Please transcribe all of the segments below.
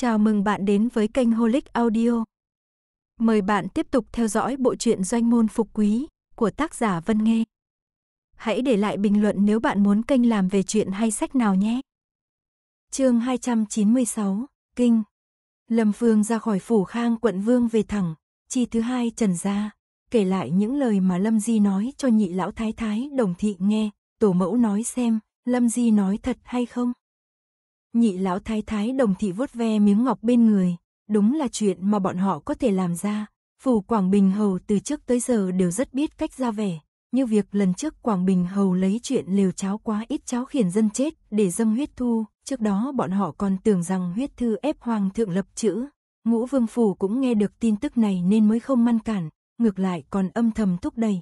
Chào mừng bạn đến với kênh Holic Audio. Mời bạn tiếp tục theo dõi bộ truyện Doanh môn phục quý của tác giả Vân Nghê. Hãy để lại bình luận nếu bạn muốn kênh làm về chuyện hay sách nào nhé. Chương 296, Kinh. Lâm Phương ra khỏi phủ Khang quận Vương về thẳng, chi thứ hai Trần gia, kể lại những lời mà Lâm Di nói cho nhị lão thái thái Đồng thị nghe, tổ mẫu nói xem, Lâm Di nói thật hay không? Nhị lão thái thái đồng thị vuốt ve miếng ngọc bên người, đúng là chuyện mà bọn họ có thể làm ra. Phủ Quảng Bình Hầu từ trước tới giờ đều rất biết cách ra vẻ, như việc lần trước Quảng Bình Hầu lấy chuyện lều cháo quá ít cháo khiển dân chết để dâng huyết thu, trước đó bọn họ còn tưởng rằng huyết thư ép hoàng thượng lập chữ. Ngũ Vương Phủ cũng nghe được tin tức này nên mới không ngăn cản, ngược lại còn âm thầm thúc đẩy,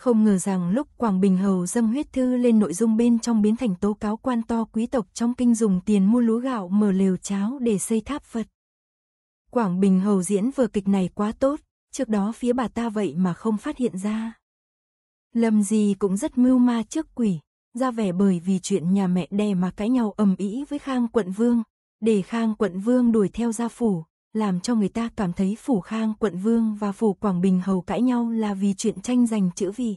không ngờ rằng lúc Quảng Bình Hầu dâm huyết thư lên nội dung bên trong biến thành tố cáo quan to quý tộc trong kinh dùng tiền mua lúa gạo mở lều cháo để xây tháp Phật. Quảng Bình Hầu diễn vở kịch này quá tốt, trước đó phía bà ta vậy mà không phát hiện ra. Lâm gì cũng rất mưu ma trước quỷ, ra vẻ bởi vì chuyện nhà mẹ đè mà cãi nhau ầm ĩ với Khang Quận Vương, để Khang Quận Vương đuổi theo gia phủ, làm cho người ta cảm thấy Phủ Khang quận Vương và Phủ Quảng Bình hầu cãi nhau là vì chuyện tranh giành chữ vị.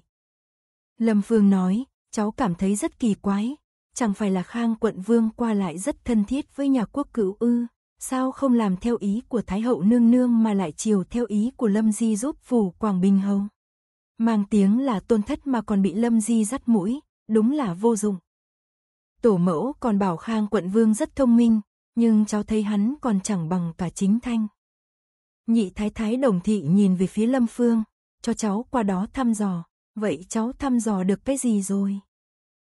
Lâm Phương nói, cháu cảm thấy rất kỳ quái, chẳng phải là Khang quận Vương qua lại rất thân thiết với nhà quốc cữu ư, sao không làm theo ý của Thái hậu nương nương mà lại chiều theo ý của Lâm Di giúp Phủ Quảng Bình hầu. Mang tiếng là tôn thất mà còn bị Lâm Di dắt mũi, đúng là vô dụng. Tổ mẫu còn bảo Khang quận Vương rất thông minh, nhưng cháu thấy hắn còn chẳng bằng cả chính thanh. Nhị thái thái đồng thị nhìn về phía Lâm Phương, cho cháu qua đó thăm dò, vậy cháu thăm dò được cái gì rồi?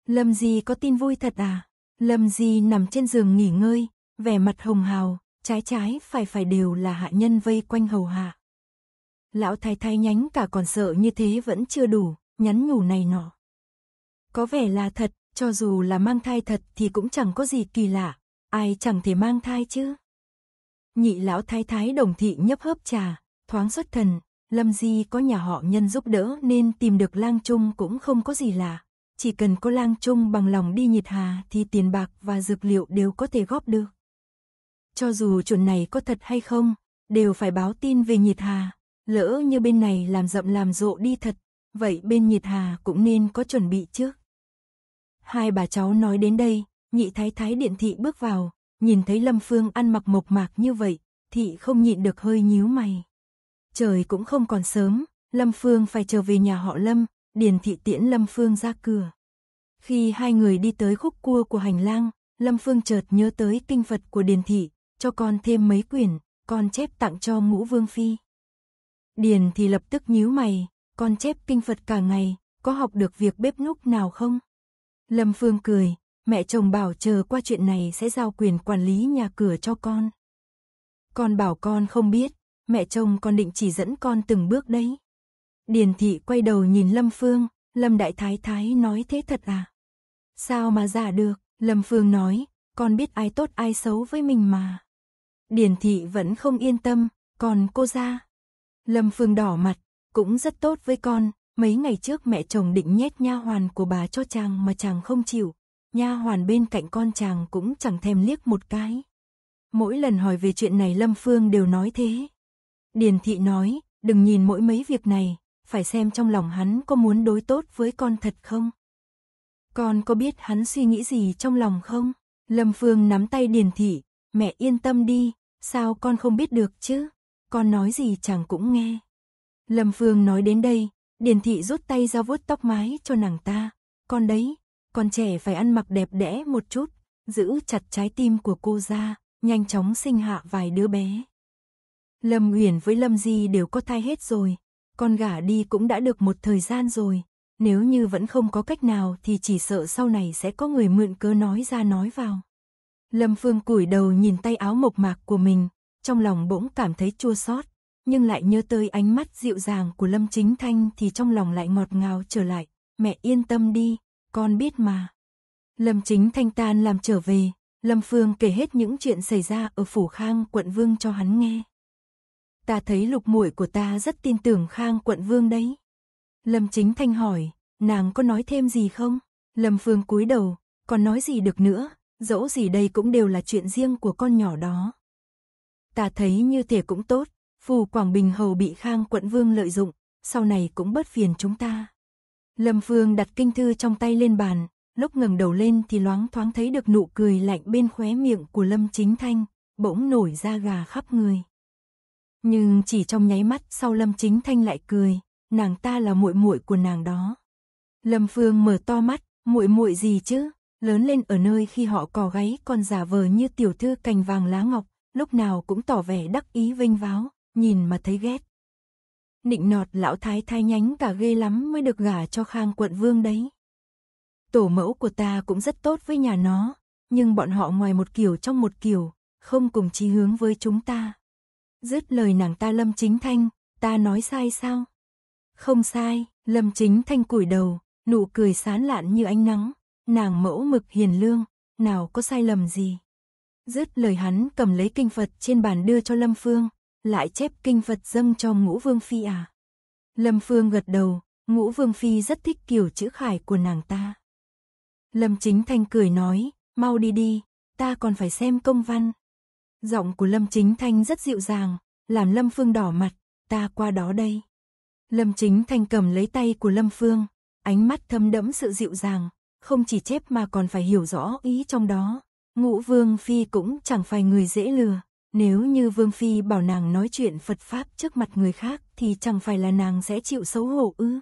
Lâm Di có tin vui thật à? Lâm Di nằm trên giường nghỉ ngơi, vẻ mặt hồng hào, trái trái phải phải đều là hạ nhân vây quanh hầu hạ. Lão thái thái nhánh cả còn sợ như thế vẫn chưa đủ, nhắn nhủ này nọ. Có vẻ là thật, cho dù là mang thai thật thì cũng chẳng có gì kỳ lạ, Ai chẳng thể mang thai chứ? Nhị lão thái thái đồng thị nhấp hớp trà, thoáng xuất thần, Lâm Di có nhà họ nhân giúp đỡ nên tìm được lang trung cũng không có gì lạ. Chỉ cần có lang trung bằng lòng đi nhiệt hà thì tiền bạc và dược liệu đều có thể góp được. Cho dù chuẩn này có thật hay không, đều phải báo tin về nhiệt hà. Lỡ như bên này làm rậm làm rộ đi thật, vậy bên nhiệt hà cũng nên có chuẩn bị trước. Hai bà cháu nói đến đây, Nhị thái thái điện thị bước vào, nhìn thấy Lâm Phương ăn mặc mộc mạc như vậy, thị không nhịn được hơi nhíu mày. Trời cũng không còn sớm, Lâm Phương phải trở về nhà họ Lâm, Điền thị tiễn Lâm Phương ra cửa. Khi hai người đi tới khúc cua của hành lang, Lâm Phương chợt nhớ tới kinh Phật của Điền thị, cho con thêm mấy quyển, con chép tặng cho ngũ vương phi. Điền thì lập tức nhíu mày, con chép kinh Phật cả ngày, có học được việc bếp núc nào không? Lâm Phương cười, Mẹ chồng bảo chờ qua chuyện này sẽ giao quyền quản lý nhà cửa cho con. Con bảo con không biết, mẹ chồng còn định chỉ dẫn con từng bước đấy. Điền thị quay đầu nhìn Lâm Phương, Lâm Đại Thái Thái nói thế thật à? Sao mà giả được, Lâm Phương nói, con biết ai tốt ai xấu với mình mà. Điền thị vẫn không yên tâm, còn cô ra. Lâm Phương đỏ mặt, cũng rất tốt với con, mấy ngày trước mẹ chồng định nhét nha hoàn của bà cho chàng mà chàng không chịu, Nha hoàn bên cạnh con chàng cũng chẳng thèm liếc một cái. Mỗi lần hỏi về chuyện này Lâm Phương đều nói thế. Điền thị nói, đừng nhìn mỗi mấy việc này, phải xem trong lòng hắn có muốn đối tốt với con thật không. Con có biết hắn suy nghĩ gì trong lòng không? Lâm Phương nắm tay Điền thị, mẹ yên tâm đi, sao con không biết được chứ? Con nói gì chàng cũng nghe. Lâm Phương nói đến đây, Điền thị rút tay ra vuốt tóc mái cho nàng ta, con đấy, con trẻ phải ăn mặc đẹp đẽ một chút, giữ chặt trái tim của cô ra, nhanh chóng sinh hạ vài đứa bé. Lâm Uyển với Lâm Di đều có thai hết rồi, con gả đi cũng đã được một thời gian rồi, nếu như vẫn không có cách nào thì chỉ sợ sau này sẽ có người mượn cớ nói ra nói vào. Lâm Phương củi đầu nhìn tay áo mộc mạc của mình, trong lòng bỗng cảm thấy chua xót, nhưng lại nhớ tới ánh mắt dịu dàng của Lâm Chính Thanh thì trong lòng lại ngọt ngào trở lại, mẹ yên tâm đi, con biết mà. Lâm Chính Thanh tan làm trở về, Lâm Phương kể hết những chuyện xảy ra ở Phủ Khang quận Vương cho hắn nghe. Ta thấy lục muội của ta rất tin tưởng Khang quận Vương đấy. Lâm Chính Thanh hỏi, nàng có nói thêm gì không? Lâm Phương cúi đầu, còn nói gì được nữa, dẫu gì đây cũng đều là chuyện riêng của con nhỏ đó. Ta thấy như thể cũng tốt, Phù Quảng Bình Hầu bị Khang quận Vương lợi dụng, sau này cũng bớt phiền chúng ta. Lâm Phương đặt kinh thư trong tay lên bàn, lúc ngẩng đầu lên thì loáng thoáng thấy được nụ cười lạnh bên khóe miệng của Lâm Chính Thanh, bỗng nổi ra gà khắp người. Nhưng chỉ trong nháy mắt sau Lâm Chính Thanh lại cười, nàng ta là muội muội của nàng đó. Lâm Phương mở to mắt, muội muội gì chứ? Lớn lên ở nơi khi họ cò gáy còn giả vờ như tiểu thư cành vàng lá ngọc, lúc nào cũng tỏ vẻ đắc ý vinh váo, nhìn mà thấy ghét. Nịnh nọt lão thái thái nhánh cả ghê lắm mới được gả cho khang quận vương đấy. Tổ mẫu của ta cũng rất tốt với nhà nó, nhưng bọn họ ngoài một kiểu trong một kiểu, không cùng chí hướng với chúng ta. Dứt lời nàng ta lâm chính thanh, ta nói sai sao? Không sai, lâm chính thanh củi đầu, nụ cười sán lạn như ánh nắng, nàng mẫu mực hiền lương, nào có sai lầm gì. Dứt lời hắn cầm lấy kinh Phật trên bàn đưa cho Lâm Phương, lại chép kinh Phật dâng cho ngũ vương phi à? Lâm Phương gật đầu, ngũ vương phi rất thích kiểu chữ khải của nàng ta. Lâm Chính Thanh cười nói, mau đi đi, ta còn phải xem công văn. Giọng của Lâm Chính Thanh rất dịu dàng, làm Lâm Phương đỏ mặt, ta qua đó đây. Lâm Chính Thanh cầm lấy tay của Lâm Phương, ánh mắt thâm đẫm sự dịu dàng, không chỉ chép mà còn phải hiểu rõ ý trong đó. Ngũ Vương Phi cũng chẳng phải người dễ lừa. Nếu như Vương Phi bảo nàng nói chuyện Phật Pháp trước mặt người khác thì chẳng phải là nàng sẽ chịu xấu hổ ư.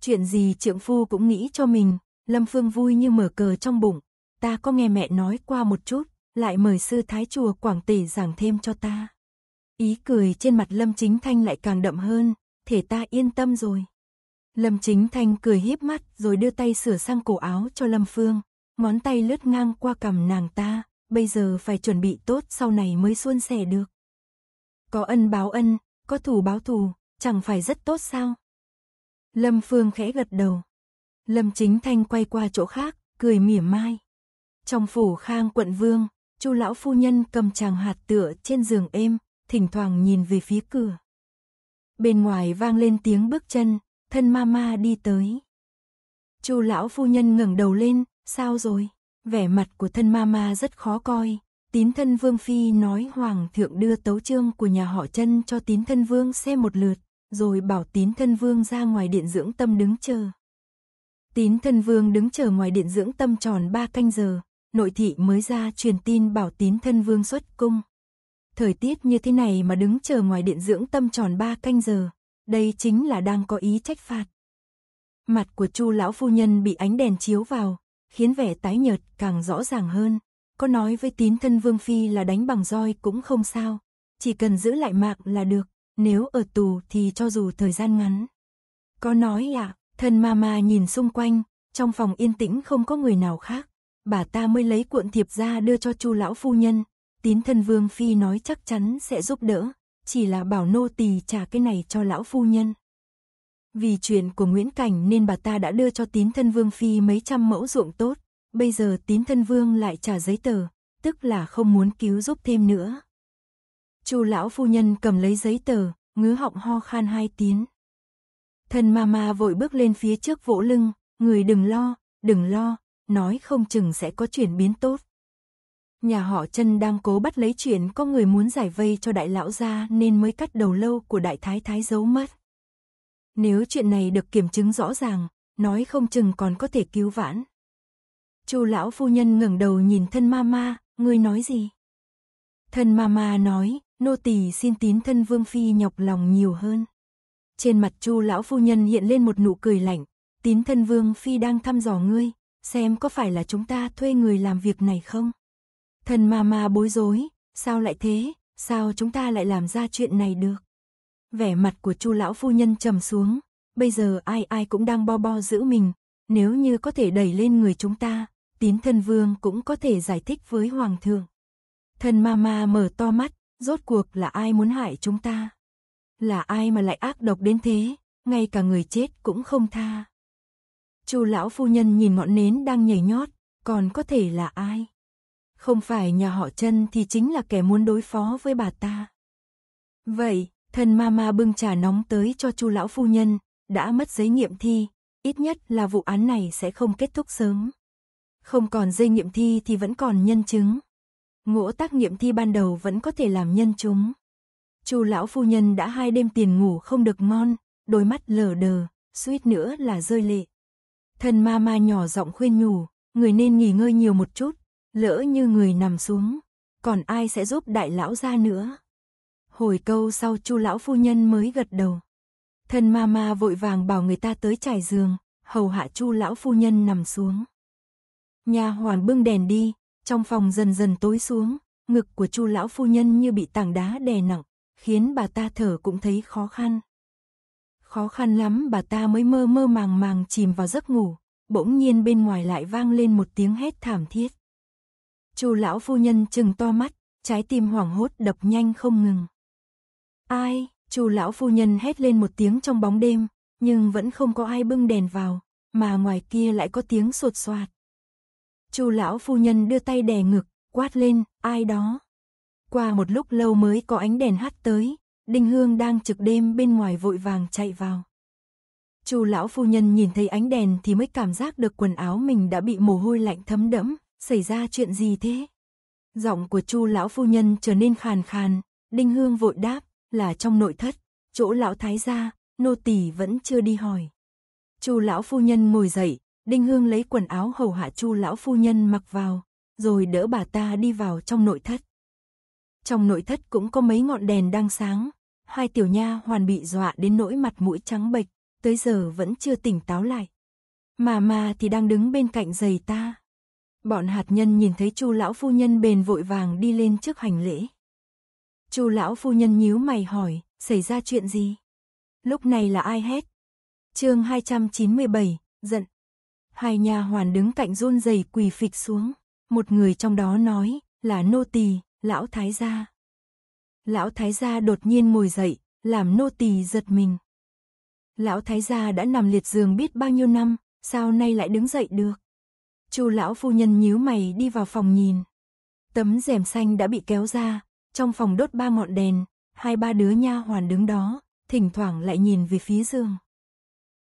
Chuyện gì trượng phu cũng nghĩ cho mình, Lâm Phương vui như mở cờ trong bụng. Ta có nghe mẹ nói qua một chút, lại mời sư Thái Chùa Quảng Tể giảng thêm cho ta. Ý cười trên mặt Lâm Chính Thanh lại càng đậm hơn, thể ta yên tâm rồi. Lâm Chính Thanh cười híp mắt rồi đưa tay sửa sang cổ áo cho Lâm Phương, ngón tay lướt ngang qua cầm nàng ta, bây giờ phải chuẩn bị tốt sau này mới suôn sẻ được. Có ân báo ân, có thù báo thù, chẳng phải rất tốt sao? Lâm Phương khẽ gật đầu. Lâm Chính Thanh quay qua chỗ khác, cười mỉa mai. Trong phủ khang quận vương, chu lão phu nhân cầm chàng hạt tựa trên giường êm, thỉnh thoảng nhìn về phía cửa. Bên ngoài vang lên tiếng bước chân, thân ma ma đi tới. Chu lão phu nhân ngẩng đầu lên, sao rồi? Vẻ mặt của thân mama rất khó coi. Tín thân vương phi nói hoàng thượng đưa tấu chương của nhà họ chân cho tín thân vương xem một lượt, rồi bảo tín thân vương ra ngoài điện dưỡng tâm đứng chờ. Tín thân vương đứng chờ ngoài điện dưỡng tâm tròn ba canh giờ, nội thị mới ra truyền tin bảo tín thân vương xuất cung. Thời tiết như thế này mà đứng chờ ngoài điện dưỡng tâm tròn ba canh giờ, đây chính là đang có ý trách phạt. Mặt của chu lão phu nhân bị ánh đèn chiếu vào, khiến vẻ tái nhợt càng rõ ràng hơn. Có nói với tín thân Vương Phi là đánh bằng roi cũng không sao, chỉ cần giữ lại mạng là được, nếu ở tù thì cho dù thời gian ngắn. Có nói là, thân mama nhìn xung quanh, trong phòng yên tĩnh không có người nào khác, bà ta mới lấy cuộn thiệp ra đưa cho chu lão phu nhân, tín thân Vương Phi nói chắc chắn sẽ giúp đỡ, chỉ là bảo nô tỳ trả cái này cho lão phu nhân. Vì chuyện của Nguyễn Cảnh nên bà ta đã đưa cho tín thân vương phi mấy trăm mẫu ruộng tốt. Bây giờ tín thân vương lại trả giấy tờ, tức là không muốn cứu giúp thêm nữa. Chu lão phu nhân cầm lấy giấy tờ, ngứa họng ho khan hai tiếng. Thần mama vội bước lên phía trước vỗ lưng, người đừng lo, đừng lo, nói không chừng sẽ có chuyển biến tốt. Nhà họ chân đang cố bắt lấy chuyện có người muốn giải vây cho đại lão gia nên mới cắt đầu lâu của đại thái thái giấu mất. Nếu chuyện này được kiểm chứng rõ ràng, nói không chừng còn có thể cứu vãn. Chu lão phu nhân ngẩng đầu nhìn thân mama, ngươi nói gì? Thân mama nói, nô tỳ xin tín thân vương phi nhọc lòng nhiều hơn. Trên mặt Chu lão phu nhân hiện lên một nụ cười lạnh, tín thân vương phi đang thăm dò ngươi, xem có phải là chúng ta thuê người làm việc này không? Thân mama bối rối, sao lại thế, sao chúng ta lại làm ra chuyện này được? Vẻ mặt của Chu lão phu nhân trầm xuống, bây giờ ai ai cũng đang bo bo giữ mình, nếu như có thể đẩy lên người chúng ta, tín thân vương cũng có thể giải thích với hoàng thượng. Thần mama mở to mắt, rốt cuộc là ai muốn hại chúng ta? Là ai mà lại ác độc đến thế, ngay cả người chết cũng không tha. Chu lão phu nhân nhìn ngọn nến đang nhảy nhót, còn có thể là ai? Không phải nhà họ chân thì chính là kẻ muốn đối phó với bà ta. Vậy, Thần mama bưng trà nóng tới cho Chu lão phu nhân, đã mất giấy nghiệm thi, ít nhất là vụ án này sẽ không kết thúc sớm. Không còn dây nghiệm thi thì vẫn còn nhân chứng. Ngỗ tác nghiệm thi ban đầu vẫn có thể làm nhân chứng. Chu lão phu nhân đã hai đêm tiền ngủ không được ngon, đôi mắt lờ đờ, suýt nữa là rơi lệ. Thần mama nhỏ giọng khuyên nhủ, người nên nghỉ ngơi nhiều một chút, lỡ như người nằm xuống, còn ai sẽ giúp đại lão ra nữa. Hồi câu sau chu lão phu nhân mới gật đầu. Thân ma ma vội vàng bảo người ta tới trải giường, hầu hạ chu lão phu nhân nằm xuống. Nhà hoàn bưng đèn đi, trong phòng dần dần tối xuống, ngực của chu lão phu nhân như bị tảng đá đè nặng, khiến bà ta thở cũng thấy khó khăn. Khó khăn lắm bà ta mới mơ mơ màng màng chìm vào giấc ngủ, bỗng nhiên bên ngoài lại vang lên một tiếng hét thảm thiết. Chu lão phu nhân chừng to mắt, trái tim hoảng hốt đập nhanh không ngừng. Ai, chu lão phu nhân hét lên một tiếng trong bóng đêm, nhưng vẫn không có ai bưng đèn vào, mà ngoài kia lại có tiếng sột soạt. chu lão phu nhân đưa tay đè ngực, quát lên, ai đó. Qua một lúc lâu mới có ánh đèn hắt tới, Đinh Hương đang trực đêm bên ngoài vội vàng chạy vào. Chu lão phu nhân nhìn thấy ánh đèn thì mới cảm giác được quần áo mình đã bị mồ hôi lạnh thấm đẫm, xảy ra chuyện gì thế? Giọng của Chu lão phu nhân trở nên khàn khàn, Đinh Hương vội đáp, là trong nội thất, chỗ lão thái gia, nô tỳ vẫn chưa đi hỏi. Chu lão phu nhân ngồi dậy, Đinh Hương lấy quần áo hầu hạ Chu lão phu nhân mặc vào, rồi đỡ bà ta đi vào trong nội thất. Trong nội thất cũng có mấy ngọn đèn đang sáng, hai tiểu nha hoàn bị dọa đến nỗi mặt mũi trắng bệch, tới giờ vẫn chưa tỉnh táo lại. Mà mà thì đang đứng bên cạnh giày ta. Bọn hạt nhân nhìn thấy Chu lão phu nhân bền vội vàng đi lên trước hành lễ. Chu lão phu nhân nhíu mày hỏi, xảy ra chuyện gì? Lúc này là ai hết? Chương 297, giận. Hai nhà hoàn đứng cạnh run rẩy quỳ phịch xuống, một người trong đó nói, là nô tỳ, lão thái gia. Lão thái gia đột nhiên ngồi dậy, làm nô tỳ giật mình. Lão thái gia đã nằm liệt giường biết bao nhiêu năm, sao nay lại đứng dậy được? Chu lão phu nhân nhíu mày đi vào phòng nhìn. Tấm rèm xanh đã bị kéo ra, trong phòng đốt ba ngọn đèn, hai ba đứa nha hoàn đứng đó, thỉnh thoảng lại nhìn về phía giường.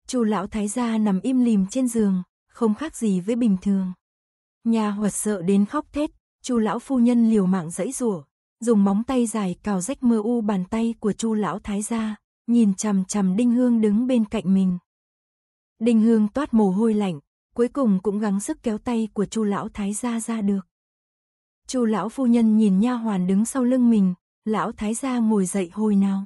Chu lão thái gia nằm im lìm trên giường, không khác gì với bình thường. nha hoạt sợ đến khóc thét, Chu lão phu nhân liều mạng dãy rủa, dùng móng tay dài cào rách mơ u bàn tay của Chu lão thái gia, nhìn chằm chằm Đinh Hương đứng bên cạnh mình. Đinh Hương toát mồ hôi lạnh, cuối cùng cũng gắng sức kéo tay của Chu lão thái gia ra được. Chu lão phu nhân nhìn nha hoàn đứng sau lưng mình, lão thái gia ngồi dậy hồi nào.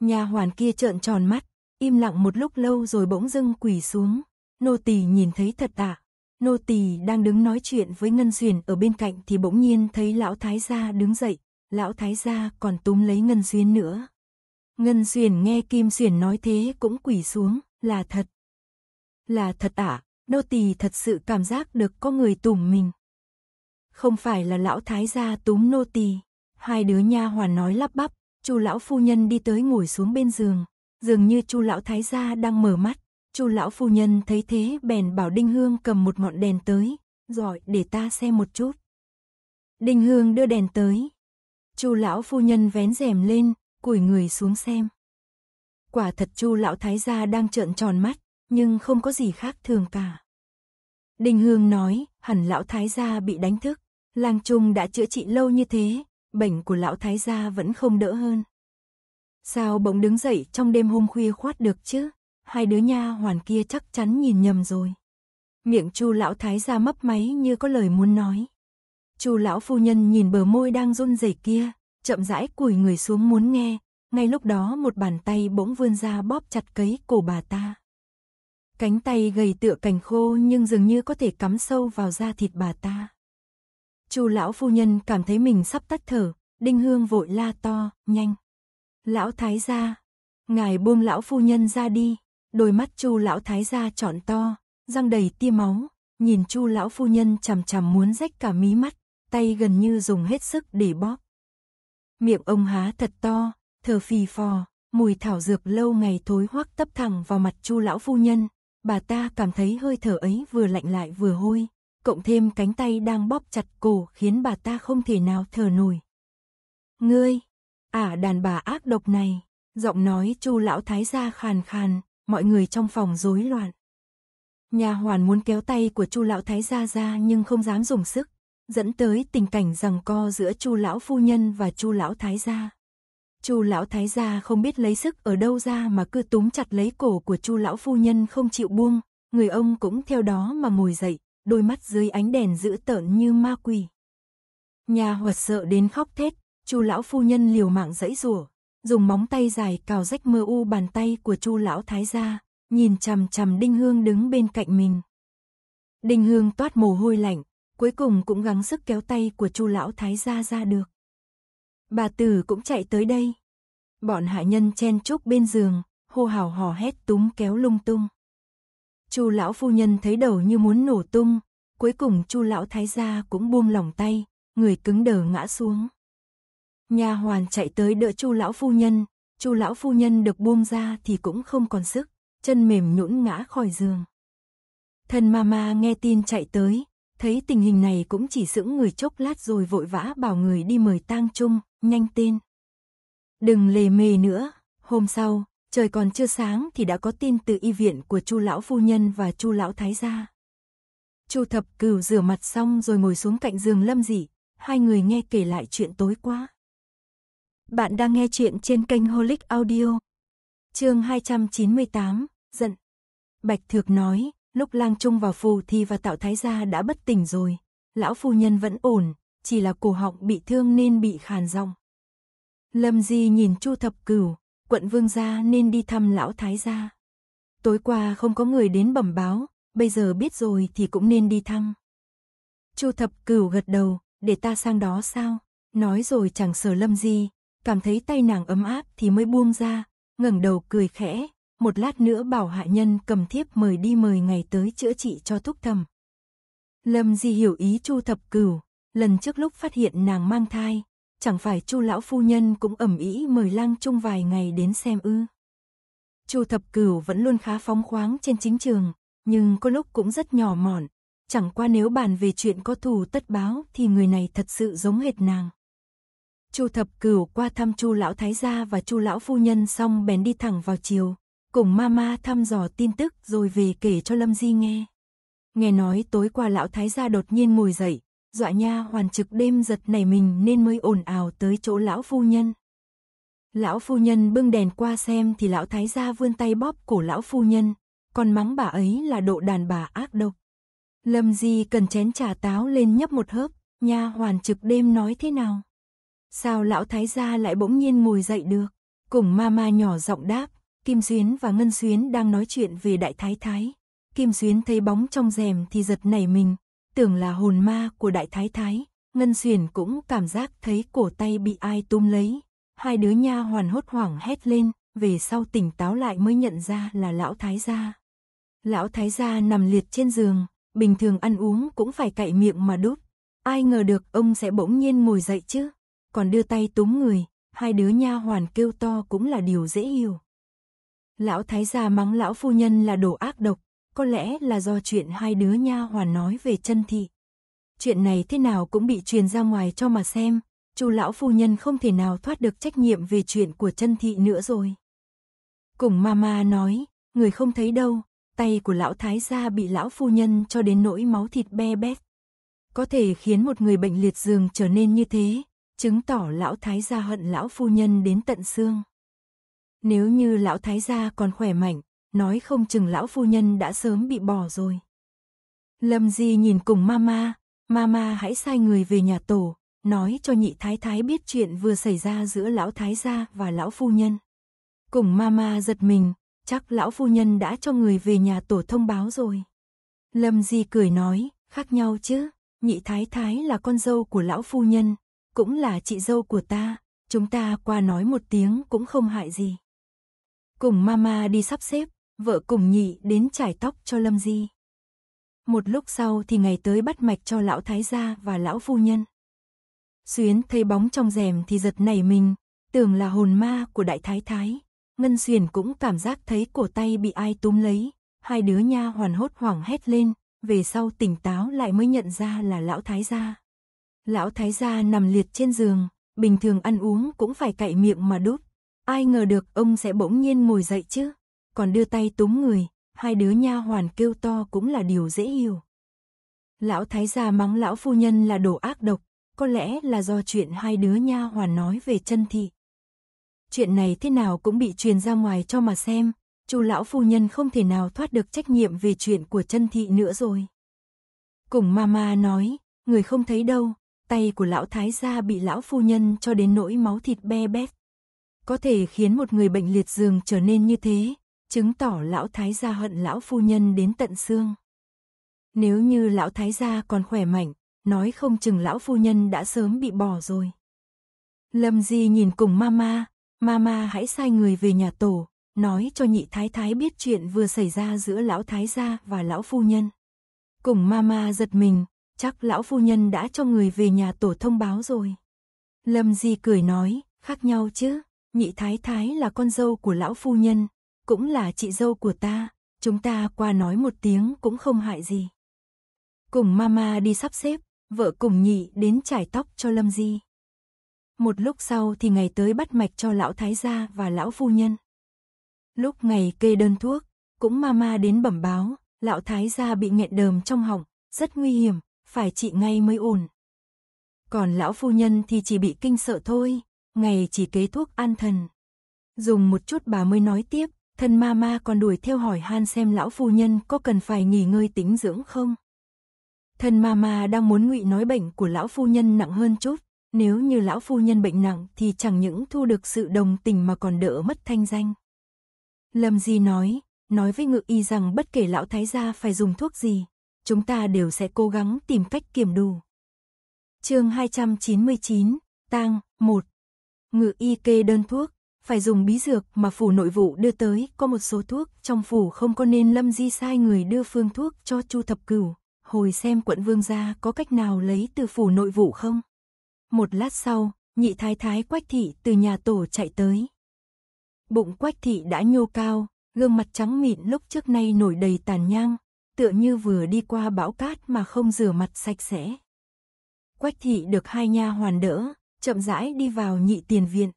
Nha hoàn kia trợn tròn mắt, im lặng một lúc lâu rồi bỗng dưng quỳ xuống. Nô tỳ nhìn thấy thật tạ. Nô tỳ đang đứng nói chuyện với Ngân duyên ở bên cạnh thì bỗng nhiên thấy lão thái gia đứng dậy, lão thái gia còn túm lấy Ngân duyên nữa. Ngân duyên nghe Kim duyên nói thế cũng quỳ xuống, là thật. Là thật ạ, nô tỳ thật sự cảm giác được có người túm mình không phải là lão thái gia túm nô tỳ. Hai đứa nha hoàn nói lắp bắp, Chu lão phu nhân đi tới ngồi xuống bên giường, dường như Chu lão thái gia đang mở mắt. Chu lão phu nhân thấy thế bèn bảo Đinh Hương cầm một ngọn đèn tới, giỏi để ta xem một chút." Đinh Hương đưa đèn tới. Chu lão phu nhân vén rèm lên, cúi người xuống xem. Quả thật Chu lão thái gia đang trợn tròn mắt, nhưng không có gì khác thường cả. Đinh Hương nói, hẳn lão thái gia bị đánh thức. Lang Trung đã chữa trị lâu như thế, bệnh của lão thái gia vẫn không đỡ hơn. Sao bỗng đứng dậy trong đêm hôm khuya khoát được chứ? Hai đứa nha hoàn kia chắc chắn nhìn nhầm rồi. Miệng Chu lão thái gia mấp máy như có lời muốn nói. Chu lão phu nhân nhìn bờ môi đang run rẩy kia, chậm rãi cúi người xuống muốn nghe, ngay lúc đó một bàn tay bỗng vươn ra bóp chặt cấy cổ bà ta. Cánh tay gầy tựa cành khô nhưng dường như có thể cắm sâu vào da thịt bà ta. Chu lão phu nhân cảm thấy mình sắp tắt thở, Đinh Hương vội la to, nhanh. Lão thái gia, ngài buông lão phu nhân ra đi. Đôi mắt Chu lão thái gia tròn to, răng đầy tia máu, nhìn Chu lão phu nhân chằm chằm muốn rách cả mí mắt, tay gần như dùng hết sức để bóp. Miệng ông há thật to, thở phì phò, mùi thảo dược lâu ngày thối hoắc tấp thẳng vào mặt Chu lão phu nhân, bà ta cảm thấy hơi thở ấy vừa lạnh lại vừa hôi, cộng thêm cánh tay đang bóp chặt cổ khiến bà ta không thể nào thở nổi. Ngươi, ả à đàn bà ác độc này, giọng nói chu lão thái gia khàn khàn, mọi người trong phòng rối loạn. Nhà hoàn muốn kéo tay của chu lão thái gia ra nhưng không dám dùng sức, dẫn tới tình cảnh rằng co giữa chu lão phu nhân và chu lão thái gia. Chu lão thái gia không biết lấy sức ở đâu ra mà cứ túm chặt lấy cổ của Chu lão phu nhân không chịu buông, người ông cũng theo đó mà ngồi dậy, đôi mắt dưới ánh đèn dữ tợn như ma quỷ. Nhà hoạt sợ đến khóc thét, Chu lão phu nhân liều mạng dãy rủa, dùng móng tay dài cào rách mơ u bàn tay của Chu lão thái gia, nhìn chằm chằm Đinh Hương đứng bên cạnh mình. Đinh Hương toát mồ hôi lạnh, cuối cùng cũng gắng sức kéo tay của Chu lão thái gia ra được. Bà tử cũng chạy tới đây. Bọn hạ nhân chen chúc bên giường, hô hào hò hét túm kéo lung tung. Chu lão phu nhân thấy đầu như muốn nổ tung, cuối cùng Chu lão thái gia cũng buông lòng tay, người cứng đờ ngã xuống. nha hoàn chạy tới đỡ Chu lão phu nhân, Chu lão phu nhân được buông ra thì cũng không còn sức, chân mềm nhũn ngã khỏi giường. thần mama nghe tin chạy tới, thấy tình hình này cũng chỉ sững người chốc lát rồi vội vã bảo người đi mời tang chung, nhanh tên. Đừng lề mề nữa, hôm sau, Trời còn chưa sáng thì đã có tin từ y viện của Chu lão phu nhân và Chu lão thái gia. Chu thập cửu rửa mặt xong rồi ngồi xuống cạnh giường Lâm Dị, hai người nghe kể lại chuyện tối qua. Bạn đang nghe chuyện trên kênh Holic Audio. Chương 298, giận. Bạch Thược nói, lúc Lang Trung vào phù thì và Tạo Thái gia đã bất tỉnh rồi, lão phu nhân vẫn ổn, chỉ là cổ họng bị thương nên bị khàn giọng. Lâm Di nhìn Chu Thập Cửu, quận vương gia nên đi thăm lão thái gia. Tối qua không có người đến bẩm báo, bây giờ biết rồi thì cũng nên đi thăm. Chu thập cửu gật đầu, để ta sang đó sao? Nói rồi chẳng sờ lâm gì, cảm thấy tay nàng ấm áp thì mới buông ra, ngẩng đầu cười khẽ, một lát nữa bảo hạ nhân cầm thiếp mời đi mời ngày tới chữa trị cho thúc thầm. Lâm Di hiểu ý Chu Thập Cửu, lần trước lúc phát hiện nàng mang thai, chẳng phải chu lão phu nhân cũng ẩm ý mời lang trung vài ngày đến xem ư. Chu thập cửu vẫn luôn khá phóng khoáng trên chính trường, nhưng có lúc cũng rất nhỏ mọn, chẳng qua nếu bàn về chuyện có thù tất báo thì người này thật sự giống hệt nàng. Chu thập cửu qua thăm Chu lão thái gia và Chu lão phu nhân xong bèn đi thẳng vào chiều, cùng mama thăm dò tin tức rồi về kể cho Lâm Di nghe. Nghe nói tối qua lão thái gia đột nhiên ngồi dậy, dọa nha hoàn trực đêm giật nảy mình nên mới ồn ào tới chỗ lão phu nhân. Lão phu nhân bưng đèn qua xem thì lão thái gia vươn tay bóp cổ lão phu nhân, còn mắng bà ấy là độ đàn bà ác độc. Lâm Di cần chén trà táo lên nhấp một hớp, nha hoàn trực đêm nói thế nào? Sao lão thái gia lại bỗng nhiên ngồi dậy được? Cùng ma ma nhỏ giọng đáp, Kim Xuyến và Ngân Xuyến đang nói chuyện về đại thái thái. Kim Xuyến thấy bóng trong rèm thì giật nảy mình, tưởng là hồn ma của đại thái thái, Ngân xuyền cũng cảm giác thấy cổ tay bị ai túm lấy, hai đứa nha hoàn hốt hoảng hét lên, về sau tỉnh táo lại mới nhận ra là lão thái gia. Lão thái gia nằm liệt trên giường, bình thường ăn uống cũng phải cậy miệng mà đút, ai ngờ được ông sẽ bỗng nhiên ngồi dậy chứ, còn đưa tay túm người, hai đứa nha hoàn kêu to cũng là điều dễ hiểu. Lão thái gia mắng lão phu nhân là đồ ác độc, có lẽ là do chuyện hai đứa nha hoàn nói về chân thị. Chuyện này thế nào cũng bị truyền ra ngoài cho mà xem, chú lão phu nhân không thể nào thoát được trách nhiệm về chuyện của chân thị nữa rồi. Cùng mama nói, người không thấy đâu, tay của lão thái gia bị lão phu nhân cho đến nỗi máu thịt be bét. Có thể khiến một người bệnh liệt giường trở nên như thế, chứng tỏ lão thái gia hận lão phu nhân đến tận xương. Nếu như lão thái gia còn khỏe mạnh, nói không chừng lão phu nhân đã sớm bị bỏ rồi. Lâm Di nhìn cùng mama, mama hãy sai người về nhà tổ, nói cho nhị thái thái biết chuyện vừa xảy ra giữa lão thái gia và lão phu nhân. Cùng mama giật mình, chắc lão phu nhân đã cho người về nhà tổ thông báo rồi. Lâm Di cười nói, khác nhau chứ, nhị thái thái là con dâu của lão phu nhân, cũng là chị dâu của ta, chúng ta qua nói một tiếng cũng không hại gì. Cùng mama đi sắp xếp, vợ cùng nhị đến chải tóc cho Lâm Di. Một lúc sau thì ngày tới bắt mạch cho lão thái gia và lão phu nhân. Xuyến thấy bóng trong rèm thì giật nảy mình, tưởng là hồn ma của đại thái thái. Ngân Xuyển cũng cảm giác thấy cổ tay bị ai túm lấy, hai đứa nha hoàn hốt hoảng hét lên, về sau tỉnh táo lại mới nhận ra là lão thái gia. Lão thái gia nằm liệt trên giường, bình thường ăn uống cũng phải cạy miệng mà đút, ai ngờ được ông sẽ bỗng nhiên ngồi dậy chứ còn đưa tay túm người, hai đứa nha hoàn kêu to cũng là điều dễ hiểu. Lão thái gia mắng lão phu nhân là đồ ác độc, có lẽ là do chuyện hai đứa nha hoàn nói về chân thị. Chuyện này thế nào cũng bị truyền ra ngoài cho mà xem, chú lão phu nhân không thể nào thoát được trách nhiệm về chuyện của chân thị nữa rồi. Cùng mama nói, người không thấy đâu, tay của lão thái gia bị lão phu nhân cho đến nỗi máu thịt be bét. Có thể khiến một người bệnh liệt giường trở nên như thế, chứng tỏ lão thái gia hận lão phu nhân đến tận xương. Nếu như lão thái gia còn khỏe mạnh, nói không chừng lão phu nhân đã sớm bị bỏ rồi. Lâm Di nhìn cùng mama, mama hãy sai người về nhà tổ, nói cho nhị thái thái biết chuyện vừa xảy ra giữa lão thái gia và lão phu nhân. Cùng mama giật mình, chắc lão phu nhân đã cho người về nhà tổ thông báo rồi. Lâm Di cười nói, khác nhau chứ, nhị thái thái là con dâu của lão phu nhân, cũng là chị dâu của ta, chúng ta qua nói một tiếng cũng không hại gì. Cùng mama đi sắp xếp, vợ cùng nhị đến chải tóc cho Lâm Di. Một lúc sau thì ngày tới bắt mạch cho lão thái gia và lão phu nhân. Lúc ngày kê đơn thuốc, cũng mama đến bẩm báo, lão thái gia bị nghẹn đờm trong họng, rất nguy hiểm, phải trị ngay mới ổn. Còn lão phu nhân thì chỉ bị kinh sợ thôi, ngày chỉ kế thuốc an thần. Dùng một chút bà mới nói tiếp, Thân mama còn đuổi theo hỏi Han xem lão phu nhân có cần phải nghỉ ngơi tính dưỡng không. Thân mama đang muốn ngụy nói bệnh của lão phu nhân nặng hơn chút, nếu như lão phu nhân bệnh nặng thì chẳng những thu được sự đồng tình mà còn đỡ mất thanh danh. Lâm Di nói, nói với ngự y rằng bất kể lão thái gia phải dùng thuốc gì, chúng ta đều sẽ cố gắng tìm cách kiểm đủ. chương 299, tang 1 Ngự y kê đơn thuốc, phải dùng bí dược mà phủ nội vụ đưa tới, có một số thuốc trong phủ không có nên Lâm Di sai người đưa phương thuốc cho Chu Thập Cửu, hồi xem quận vương gia có cách nào lấy từ phủ nội vụ không. Một lát sau, nhị thái thái Quách thị từ nhà tổ chạy tới. Bụng Quách thị đã nhô cao, gương mặt trắng mịn lúc trước nay nổi đầy tàn nhang, tựa như vừa đi qua bão cát mà không rửa mặt sạch sẽ. Quách thị được hai nha hoàn đỡ, chậm rãi đi vào nhị tiền viện.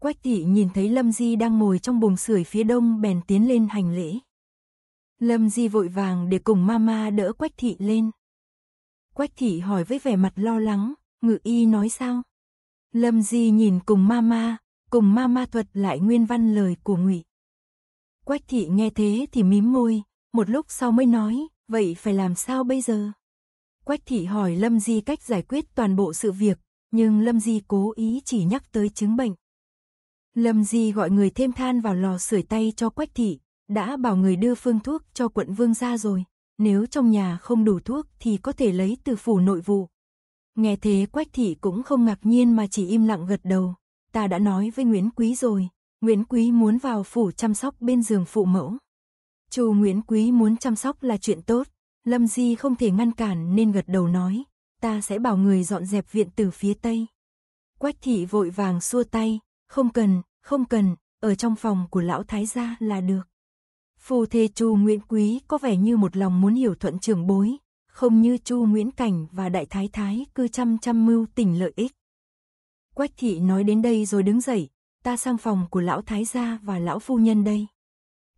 Quách tỷ nhìn thấy Lâm Di đang ngồi trong buồng sưởi phía đông bèn tiến lên hành lễ. Lâm Di vội vàng để cùng mama đỡ Quách thị lên. Quách thị hỏi với vẻ mặt lo lắng, ngự y nói sao? Lâm Di nhìn cùng mama, cùng mama thuật lại nguyên văn lời của Ngụy. Quách thị nghe thế thì mím môi, một lúc sau mới nói, vậy phải làm sao bây giờ? Quách thị hỏi Lâm Di cách giải quyết toàn bộ sự việc, nhưng Lâm Di cố ý chỉ nhắc tới chứng bệnh. Lâm Di gọi người thêm than vào lò sưởi tay cho Quách Thị, đã bảo người đưa phương thuốc cho quận vương ra rồi, nếu trong nhà không đủ thuốc thì có thể lấy từ phủ nội vụ. Nghe thế Quách Thị cũng không ngạc nhiên mà chỉ im lặng gật đầu, ta đã nói với Nguyễn Quý rồi, Nguyễn Quý muốn vào phủ chăm sóc bên giường phụ mẫu. Chu Nguyễn Quý muốn chăm sóc là chuyện tốt, Lâm Di không thể ngăn cản nên gật đầu nói, ta sẽ bảo người dọn dẹp viện từ phía Tây. Quách Thị vội vàng xua tay, không cần, không cần, ở trong phòng của lão thái gia là được. Phù thê Chu Nguyễn Quý có vẻ như một lòng muốn hiểu thuận trưởng bối, không như Chu Nguyễn Cảnh và Đại Thái Thái cư chăm chăm mưu tình lợi ích. Quách thị nói đến đây rồi đứng dậy, ta sang phòng của lão thái gia và lão phu nhân đây.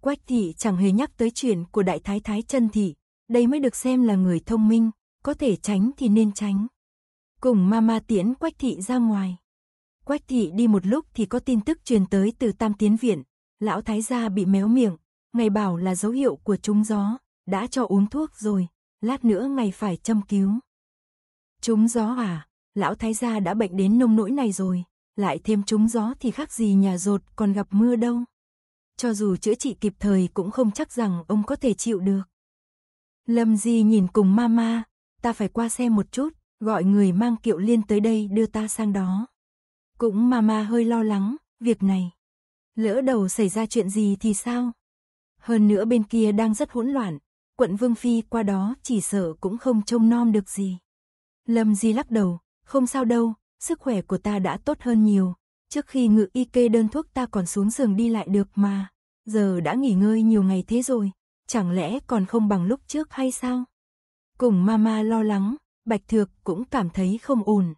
Quách thị chẳng hề nhắc tới chuyện của đại thái thái chân thị, đây mới được xem là người thông minh, có thể tránh thì nên tránh. Cùng mama tiễn quách thị ra ngoài. Quách thị đi một lúc thì có tin tức truyền tới từ Tam Tiến Viện. Lão Thái gia bị méo miệng, ngày bảo là dấu hiệu của trúng gió, đã cho uống thuốc rồi, lát nữa ngày phải châm cứu. Trúng gió à? Lão Thái gia đã bệnh đến nông nỗi này rồi, lại thêm trúng gió thì khác gì nhà rột còn gặp mưa đâu. Cho dù chữa trị kịp thời cũng không chắc rằng ông có thể chịu được. Lâm Di nhìn cùng mama, ta phải qua xe một chút, gọi người mang kiệu liên tới đây đưa ta sang đó. Cũng mama hơi lo lắng, việc này. Lỡ đầu xảy ra chuyện gì thì sao? Hơn nữa bên kia đang rất hỗn loạn, quận Vương Phi qua đó chỉ sợ cũng không trông nom được gì. Lâm Di lắc đầu, không sao đâu, sức khỏe của ta đã tốt hơn nhiều. Trước khi ngự y kê đơn thuốc ta còn xuống giường đi lại được mà. Giờ đã nghỉ ngơi nhiều ngày thế rồi, chẳng lẽ còn không bằng lúc trước hay sao? Cùng mama lo lắng, Bạch Thược cũng cảm thấy không ổn.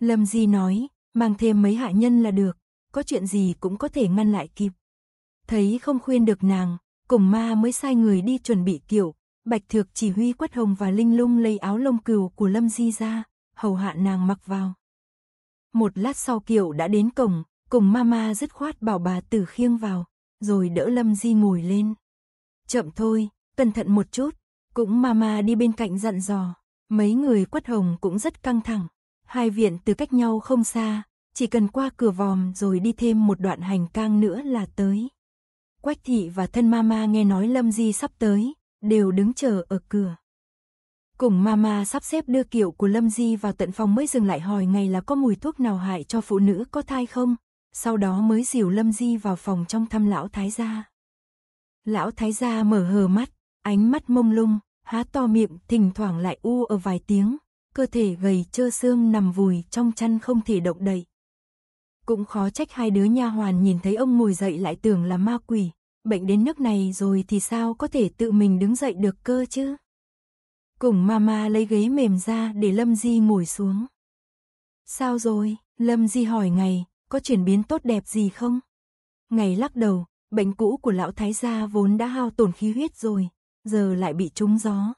Lâm Di nói, mang thêm mấy hạ nhân là được, có chuyện gì cũng có thể ngăn lại kịp. Thấy không khuyên được nàng, cùng ma mới sai người đi chuẩn bị kiểu, bạch thược chỉ huy quất hồng và linh lung lấy áo lông cừu của lâm di ra, hầu hạ nàng mặc vào. Một lát sau kiểu đã đến cổng, cùng ma dứt khoát bảo bà tử khiêng vào, rồi đỡ lâm di ngồi lên. Chậm thôi, cẩn thận một chút, cũng ma ma đi bên cạnh dặn dò, mấy người quất hồng cũng rất căng thẳng. Hai viện từ cách nhau không xa, chỉ cần qua cửa vòm rồi đi thêm một đoạn hành cang nữa là tới. Quách thị và thân mama nghe nói Lâm Di sắp tới, đều đứng chờ ở cửa. Cùng mama sắp xếp đưa kiệu của Lâm Di vào tận phòng mới dừng lại hỏi ngày là có mùi thuốc nào hại cho phụ nữ có thai không, sau đó mới dìu Lâm Di vào phòng trong thăm lão thái gia. Lão thái gia mở hờ mắt, ánh mắt mông lung, há to miệng, thỉnh thoảng lại u ở vài tiếng, cơ thể gầy trơ xương nằm vùi trong chăn không thể động đậy. Cũng khó trách hai đứa nha hoàn nhìn thấy ông ngồi dậy lại tưởng là ma quỷ, bệnh đến nước này rồi thì sao có thể tự mình đứng dậy được cơ chứ. Cùng mama lấy ghế mềm ra để Lâm Di ngồi xuống. Sao rồi, Lâm Di hỏi ngày, có chuyển biến tốt đẹp gì không? Ngày lắc đầu, bệnh cũ của lão thái gia vốn đã hao tổn khí huyết rồi, giờ lại bị trúng gió.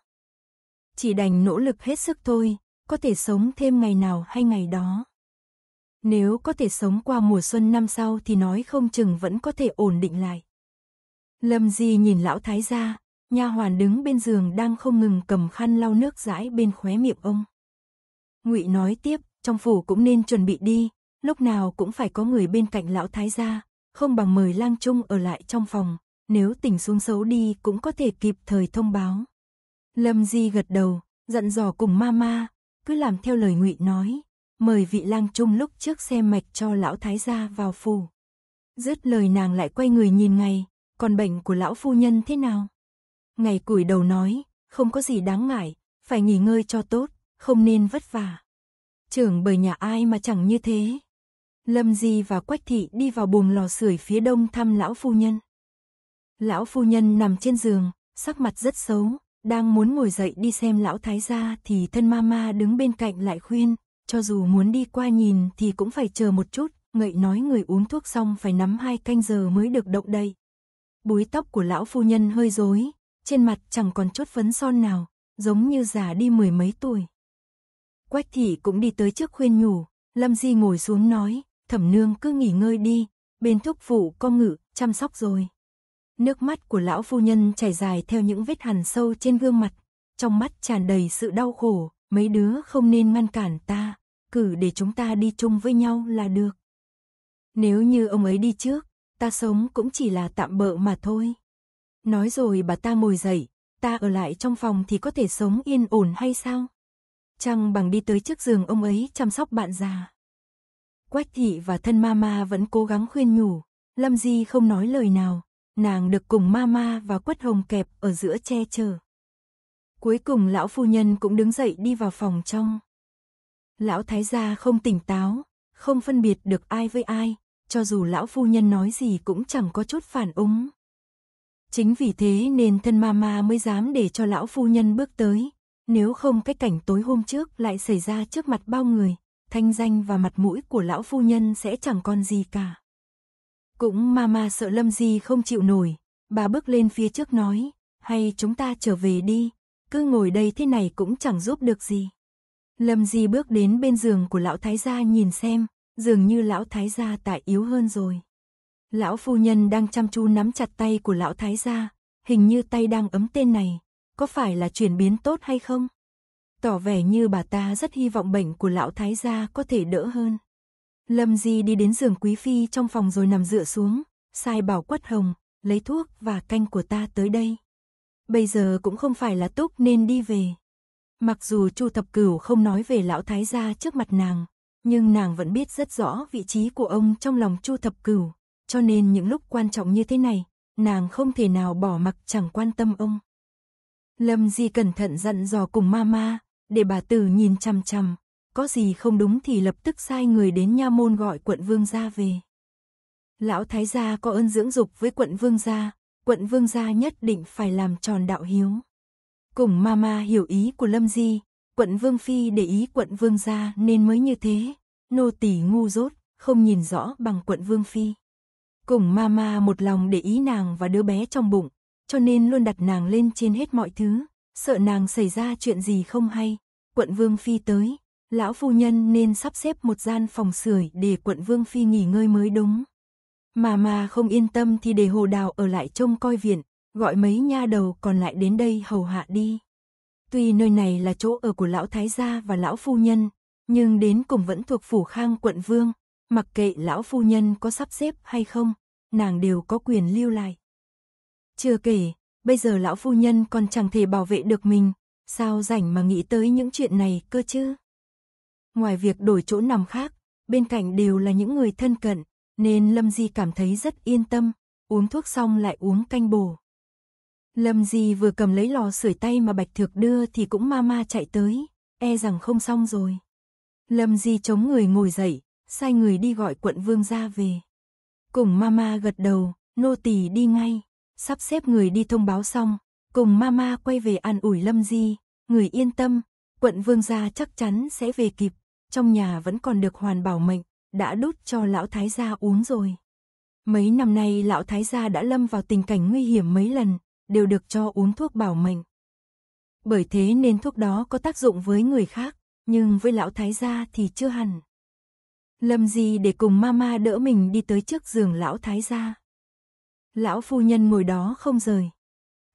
Chỉ đành nỗ lực hết sức thôi, có thể sống thêm ngày nào hay ngày đó. Nếu có thể sống qua mùa xuân năm sau thì nói không chừng vẫn có thể ổn định lại. Lâm Di nhìn lão thái gia, nha hoàn đứng bên giường đang không ngừng cầm khăn lau nước dãi bên khóe miệng ông. Ngụy nói tiếp, trong phủ cũng nên chuẩn bị đi, lúc nào cũng phải có người bên cạnh lão thái gia, không bằng mời lang trung ở lại trong phòng, nếu tình xuống xấu đi cũng có thể kịp thời thông báo. Lâm Di gật đầu, dặn dò cùng mama, cứ làm theo lời ngụy nói, mời vị lang trung lúc trước xe mạch cho lão thái gia vào phủ. Dứt lời nàng lại quay người nhìn ngày, còn bệnh của lão phu nhân thế nào? Ngày củi đầu nói, không có gì đáng ngại, phải nghỉ ngơi cho tốt, không nên vất vả. Trưởng bởi nhà ai mà chẳng như thế. Lâm Di và Quách Thị đi vào buồng lò sưởi phía đông thăm lão phu nhân. Lão phu nhân nằm trên giường, sắc mặt rất xấu, đang muốn ngồi dậy đi xem lão thái gia thì thân mama đứng bên cạnh lại khuyên, cho dù muốn đi qua nhìn thì cũng phải chờ một chút, ngậy nói người uống thuốc xong phải nắm hai canh giờ mới được động đây Búi tóc của lão phu nhân hơi rối, trên mặt chẳng còn chốt phấn son nào, giống như già đi mười mấy tuổi. Quách thị cũng đi tới trước khuyên nhủ, Lâm Di ngồi xuống nói, thẩm nương cứ nghỉ ngơi đi, bên thuốc phụ con ngự, chăm sóc rồi. Nước mắt của lão phu nhân chảy dài theo những vết hằn sâu trên gương mặt, trong mắt tràn đầy sự đau khổ, mấy đứa không nên ngăn cản ta, cử để chúng ta đi chung với nhau là được. Nếu như ông ấy đi trước, ta sống cũng chỉ là tạm bợ mà thôi. Nói rồi bà ta mồi dậy, ta ở lại trong phòng thì có thể sống yên ổn hay sao? Chăng bằng đi tới trước giường ông ấy chăm sóc bạn già. Quách thị và thân mama vẫn cố gắng khuyên nhủ, Lâm Di không nói lời nào, nàng được cùng Mama và Quất Hồng kẹp ở giữa che chở. Cuối cùng lão phu nhân cũng đứng dậy đi vào phòng trong. Lão thái gia không tỉnh táo, không phân biệt được ai với ai, cho dù lão phu nhân nói gì cũng chẳng có chút phản ứng. Chính vì thế nên thân Mama mới dám để cho lão phu nhân bước tới, nếu không cái cảnh tối hôm trước lại xảy ra trước mặt bao người, thanh danh và mặt mũi của lão phu nhân sẽ chẳng còn gì cả. Cũng mama sợ Lâm Di không chịu nổi, bà bước lên phía trước nói, hay chúng ta trở về đi, cứ ngồi đây thế này cũng chẳng giúp được gì. Lâm Di bước đến bên giường của lão thái gia nhìn xem, dường như lão thái gia tại yếu hơn rồi. Lão phu nhân đang chăm chú nắm chặt tay của lão thái gia, hình như tay đang ấm tên này, có phải là chuyển biến tốt hay không? Tỏ vẻ như bà ta rất hy vọng bệnh của lão thái gia có thể đỡ hơn. Lâm Di đi đến giường quý phi trong phòng rồi nằm dựa xuống, sai bảo quất hồng, lấy thuốc và canh của ta tới đây. Bây giờ cũng không phải là túc nên đi về. Mặc dù Chu Thập Cửu không nói về lão thái gia trước mặt nàng, nhưng nàng vẫn biết rất rõ vị trí của ông trong lòng Chu Thập Cửu, cho nên những lúc quan trọng như thế này, nàng không thể nào bỏ mặc chẳng quan tâm ông. Lâm Di cẩn thận dặn dò cùng mama, để bà tử nhìn chăm chăm có gì không đúng thì lập tức sai người đến nha môn gọi quận vương gia về. Lão thái gia có ơn dưỡng dục với quận vương gia, quận vương gia nhất định phải làm tròn đạo hiếu. Cùng mama hiểu ý của Lâm Di, quận vương phi để ý quận vương gia nên mới như thế, nô tỳ ngu dốt, không nhìn rõ bằng quận vương phi. Cùng mama một lòng để ý nàng và đứa bé trong bụng, cho nên luôn đặt nàng lên trên hết mọi thứ, sợ nàng xảy ra chuyện gì không hay, quận vương phi tới, lão phu nhân nên sắp xếp một gian phòng sưởi để quận vương phi nghỉ ngơi mới đúng. Mà mà không yên tâm thì để hồ đào ở lại trông coi viện, gọi mấy nha đầu còn lại đến đây hầu hạ đi. Tuy nơi này là chỗ ở của lão thái gia và lão phu nhân, nhưng đến cùng vẫn thuộc phủ khang quận vương, mặc kệ lão phu nhân có sắp xếp hay không, nàng đều có quyền lưu lại. Chưa kể, bây giờ lão phu nhân còn chẳng thể bảo vệ được mình, sao rảnh mà nghĩ tới những chuyện này cơ chứ? Ngoài việc đổi chỗ nằm khác, bên cạnh đều là những người thân cận, nên Lâm Di cảm thấy rất yên tâm, uống thuốc xong lại uống canh bổ. Lâm Di vừa cầm lấy lò sưởi tay mà Bạch Thược đưa thì cũng ma ma chạy tới, e rằng không xong rồi. Lâm Di chống người ngồi dậy, sai người đi gọi quận vương ra về. Cùng mama gật đầu, nô tỳ đi ngay, sắp xếp người đi thông báo xong, cùng mama quay về an ủi Lâm Di, người yên tâm, quận vương gia chắc chắn sẽ về kịp trong nhà vẫn còn được hoàn bảo mệnh, đã đút cho lão thái gia uống rồi. Mấy năm nay lão thái gia đã lâm vào tình cảnh nguy hiểm mấy lần, đều được cho uống thuốc bảo mệnh. Bởi thế nên thuốc đó có tác dụng với người khác, nhưng với lão thái gia thì chưa hẳn. Lâm Di để cùng mama đỡ mình đi tới trước giường lão thái gia. Lão phu nhân ngồi đó không rời.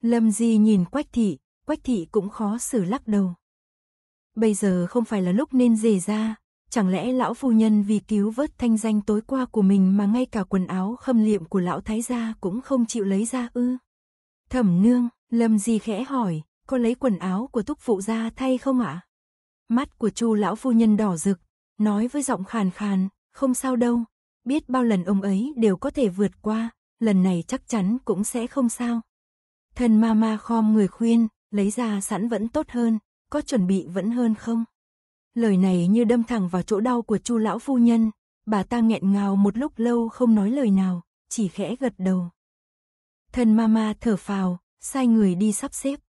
Lâm Di nhìn Quách thị, Quách thị cũng khó xử lắc đầu. Bây giờ không phải là lúc nên rể ra, chẳng lẽ lão phu nhân vì cứu vớt thanh danh tối qua của mình mà ngay cả quần áo khâm liệm của lão thái gia cũng không chịu lấy ra ư? Thẩm nương, Lâm gì khẽ hỏi, có lấy quần áo của thúc phụ ra thay không ạ? Mắt của chu lão phu nhân đỏ rực, nói với giọng khàn khàn, không sao đâu, biết bao lần ông ấy đều có thể vượt qua, lần này chắc chắn cũng sẽ không sao. Thần ma ma khom người khuyên, lấy ra sẵn vẫn tốt hơn, có chuẩn bị vẫn hơn không? Lời này như đâm thẳng vào chỗ đau của chu lão phu nhân, bà ta nghẹn ngào một lúc lâu không nói lời nào, chỉ khẽ gật đầu. thân mama thở phào, sai người đi sắp xếp.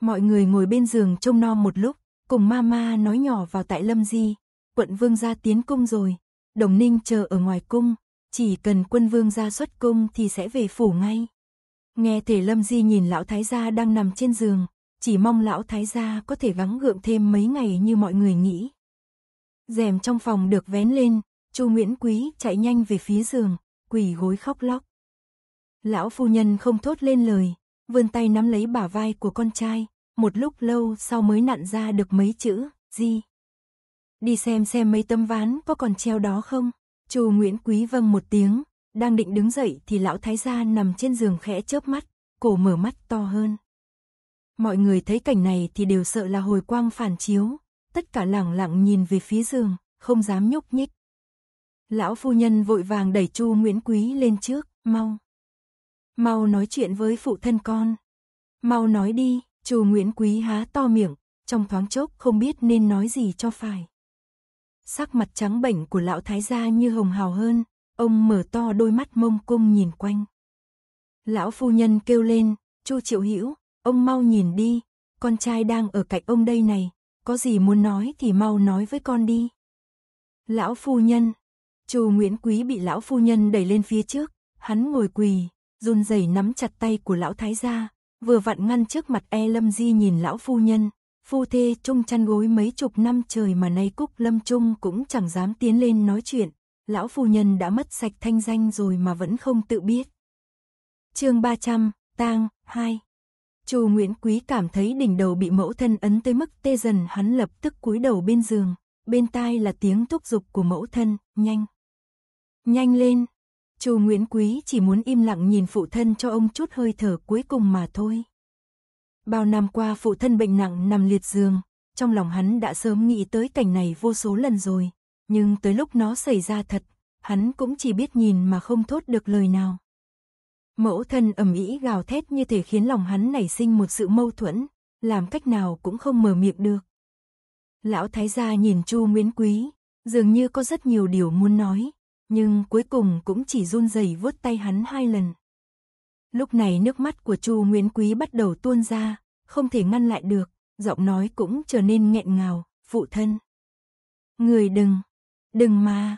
Mọi người ngồi bên giường trông no một lúc, cùng mama nói nhỏ vào tại Lâm Di, quận vương gia tiến cung rồi, đồng ninh chờ ở ngoài cung, chỉ cần quân vương gia xuất cung thì sẽ về phủ ngay. Nghe thể Lâm Di nhìn lão thái gia đang nằm trên giường, chỉ mong lão thái gia có thể vắng gượng thêm mấy ngày như mọi người nghĩ. Rèm trong phòng được vén lên, Chu Nguyễn Quý chạy nhanh về phía giường, quỳ gối khóc lóc. Lão phu nhân không thốt lên lời, vươn tay nắm lấy bả vai của con trai, một lúc lâu sau mới nặn ra được mấy chữ, gì. Đi xem xem mấy tấm ván có còn treo đó không? Chu Nguyễn Quý vâng một tiếng, đang định đứng dậy thì lão thái gia nằm trên giường khẽ chớp mắt, cổ mở mắt to hơn. Mọi người thấy cảnh này thì đều sợ là hồi quang phản chiếu, tất cả lẳng lặng nhìn về phía giường, không dám nhúc nhích. Lão phu nhân vội vàng đẩy Chu Nguyễn Quý lên trước, mau. Mau nói chuyện với phụ thân con. Mau nói đi, Chu Nguyễn Quý há to miệng, trong thoáng chốc không biết nên nói gì cho phải. Sắc mặt trắng bệch của lão thái gia như hồng hào hơn, ông mở to đôi mắt mông cung nhìn quanh. Lão phu nhân kêu lên, "Chu Triệu Hữu, Ông mau nhìn đi, con trai đang ở cạnh ông đây này, có gì muốn nói thì mau nói với con đi. Lão phu nhân, Chu Nguyễn Quý bị lão phu nhân đẩy lên phía trước, hắn ngồi quỳ, run rẩy nắm chặt tay của lão thái gia, vừa vặn ngăn trước mặt E Lâm Di nhìn lão phu nhân, phu thê chung chăn gối mấy chục năm trời mà nay Cúc Lâm Trung cũng chẳng dám tiến lên nói chuyện, lão phu nhân đã mất sạch thanh danh rồi mà vẫn không tự biết. Chương 300, tang 2 Chu Nguyễn Quý cảm thấy đỉnh đầu bị mẫu thân ấn tới mức tê dần, hắn lập tức cúi đầu bên giường, bên tai là tiếng thúc giục của mẫu thân, "Nhanh, nhanh lên." Chu Nguyễn Quý chỉ muốn im lặng nhìn phụ thân cho ông chút hơi thở cuối cùng mà thôi. Bao năm qua phụ thân bệnh nặng nằm liệt giường, trong lòng hắn đã sớm nghĩ tới cảnh này vô số lần rồi, nhưng tới lúc nó xảy ra thật, hắn cũng chỉ biết nhìn mà không thốt được lời nào. Mẫu thân ầm ĩ gào thét như thể khiến lòng hắn nảy sinh một sự mâu thuẫn, làm cách nào cũng không mở miệng được. Lão thái gia nhìn Chu Nguyễn Quý, dường như có rất nhiều điều muốn nói, nhưng cuối cùng cũng chỉ run rẩy vuốt tay hắn hai lần. Lúc này nước mắt của Chu Nguyễn Quý bắt đầu tuôn ra, không thể ngăn lại được, giọng nói cũng trở nên nghẹn ngào, "Phụ thân, người đừng, đừng mà,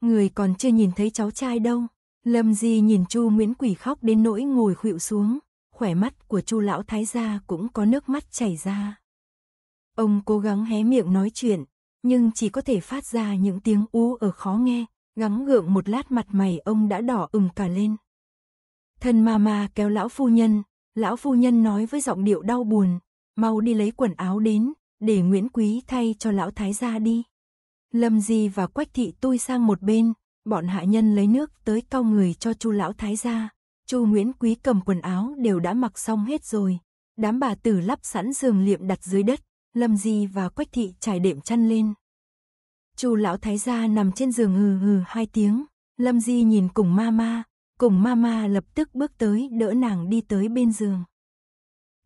người còn chưa nhìn thấy cháu trai đâu." Lâm Di nhìn Chu Nguyễn Quỳ khóc đến nỗi ngồi khuỵu xuống, khỏe mắt của Chu lão thái gia cũng có nước mắt chảy ra. Ông cố gắng hé miệng nói chuyện, nhưng chỉ có thể phát ra những tiếng ú ở khó nghe, gắng gượng một lát mặt mày ông đã đỏ ửng cả lên. Thân ma ma kéo lão phu nhân, lão phu nhân nói với giọng điệu đau buồn, mau đi lấy quần áo đến, để Nguyễn Quý thay cho lão thái gia đi. Lâm Di và Quách Thị tôi sang một bên, Bọn hạ nhân lấy nước tới cao người cho Chu lão thái gia. Chu Nguyễn Quý cầm quần áo đều đã mặc xong hết rồi. Đám bà tử lắp sẵn giường liệm đặt dưới đất, Lâm Di và Quách thị trải đệm chăn lên. Chu lão thái gia nằm trên giường hừ hừ hai tiếng, Lâm Di nhìn cùng mama, cùng mama lập tức bước tới đỡ nàng đi tới bên giường.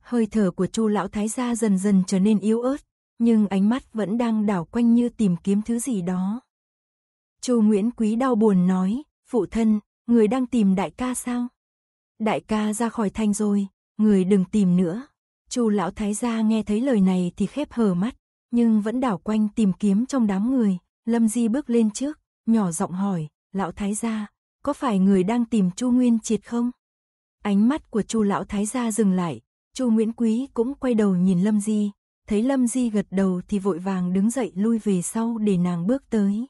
Hơi thở của Chu lão thái gia dần dần trở nên yếu ớt, nhưng ánh mắt vẫn đang đảo quanh như tìm kiếm thứ gì đó. Chu Nguyễn Quý đau buồn nói, phụ thân, người đang tìm đại ca sao? Đại ca ra khỏi thanh rồi, người đừng tìm nữa. Chu lão thái gia nghe thấy lời này thì khép hờ mắt, nhưng vẫn đảo quanh tìm kiếm trong đám người. Lâm Di bước lên trước, nhỏ giọng hỏi, lão thái gia, có phải người đang tìm Chu Nguyên Triệt không? Ánh mắt của Chu lão thái gia dừng lại, Chu Nguyễn Quý cũng quay đầu nhìn Lâm Di, thấy Lâm Di gật đầu thì vội vàng đứng dậy lui về sau để nàng bước tới.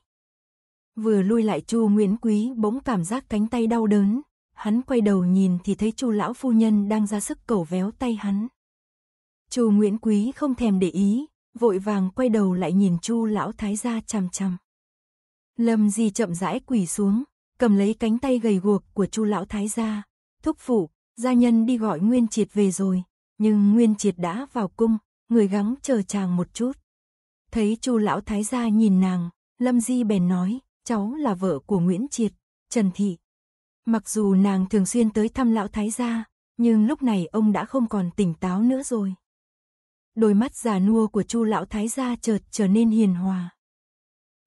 Vừa lui lại Chu Nguyễn Quý bỗng cảm giác cánh tay đau đớn, hắn quay đầu nhìn thì thấy Chu lão phu nhân đang ra sức cẩu véo tay hắn. Chu Nguyễn Quý không thèm để ý, vội vàng quay đầu lại nhìn Chu lão thái gia chằm chằm. Lâm Di chậm rãi quỳ xuống, cầm lấy cánh tay gầy guộc của Chu lão thái gia, thúc phụ, gia nhân đi gọi Nguyên Triệt về rồi, nhưng Nguyên Triệt đã vào cung, người gắng chờ chàng một chút. Thấy Chu lão thái gia nhìn nàng, Lâm Di bèn nói, cháu là vợ của Nguyễn Triệt, Trần Thị. Mặc dù nàng thường xuyên tới thăm lão thái gia, nhưng lúc này ông đã không còn tỉnh táo nữa rồi. Đôi mắt già nua của Chu lão thái gia chợt trở nên hiền hòa.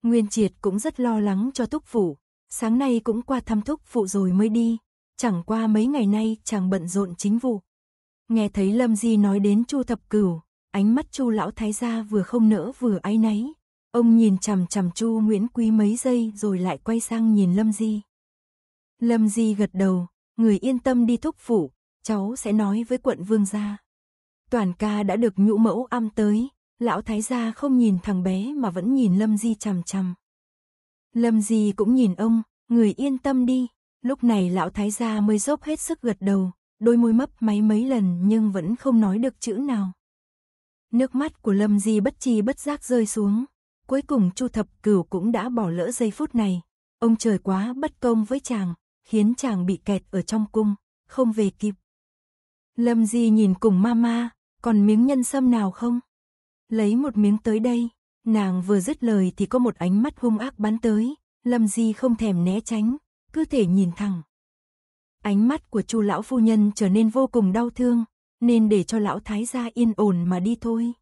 Nguyên Triệt cũng rất lo lắng cho Túc phụ, sáng nay cũng qua thăm Túc phụ rồi mới đi, chẳng qua mấy ngày nay chàng bận rộn chính vụ. Nghe thấy Lâm Di nói đến Chu Thập Cửu, ánh mắt Chu lão thái gia vừa không nỡ vừa áy náy. Ông nhìn chằm chằm Chu Nguyễn Quý mấy giây rồi lại quay sang nhìn Lâm Di. Lâm Di gật đầu, người yên tâm đi thúc phủ, cháu sẽ nói với quận vương gia. Toàn ca đã được nhũ mẫu âm tới, lão thái gia không nhìn thằng bé mà vẫn nhìn Lâm Di chằm chằm. Lâm Di cũng nhìn ông, người yên tâm đi, lúc này lão thái gia mới dốc hết sức gật đầu, đôi môi mấp máy mấy lần nhưng vẫn không nói được chữ nào. Nước mắt của Lâm Di bất chi bất giác rơi xuống, Cuối cùng Chu Thập Cửu cũng đã bỏ lỡ giây phút này. Ông trời quá bất công với chàng, khiến chàng bị kẹt ở trong cung, không về kịp. Lâm Di nhìn cùng mama, còn miếng nhân sâm nào không? Lấy một miếng tới đây, nàng vừa dứt lời thì có một ánh mắt hung ác bắn tới, Lâm Di không thèm né tránh, cứ thể nhìn thẳng. Ánh mắt của Chu lão phu nhân trở nên vô cùng đau thương, nên để cho lão thái gia yên ổn mà đi thôi.